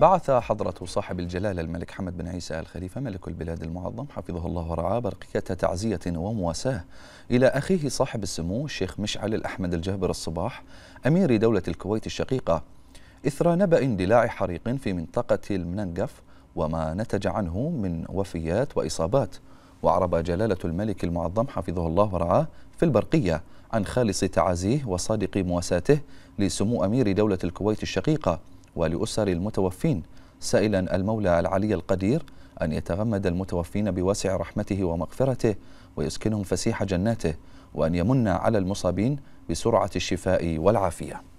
بعث حضرة صاحب الجلالة الملك حمد بن عيسى الخليفة ملك البلاد المعظم حفظه الله ورعاه برقية تعزية ومواساة إلى أخيه صاحب السمو الشيخ مشعل الأحمد الجابر الصباح أمير دولة الكويت الشقيقة إثر نبأ اندلاع حريق في منطقة المننقف وما نتج عنه من وفيات وإصابات وعرب جلالة الملك المعظم حفظه الله ورعاه في البرقية عن خالص تعازيه وصادق مواساته لسمو أمير دولة الكويت الشقيقة ولأسر المتوفين سائلا المولى العلي القدير أن يتغمد المتوفين بواسع رحمته ومغفرته ويسكنهم فسيح جناته وأن يمن على المصابين بسرعة الشفاء والعافية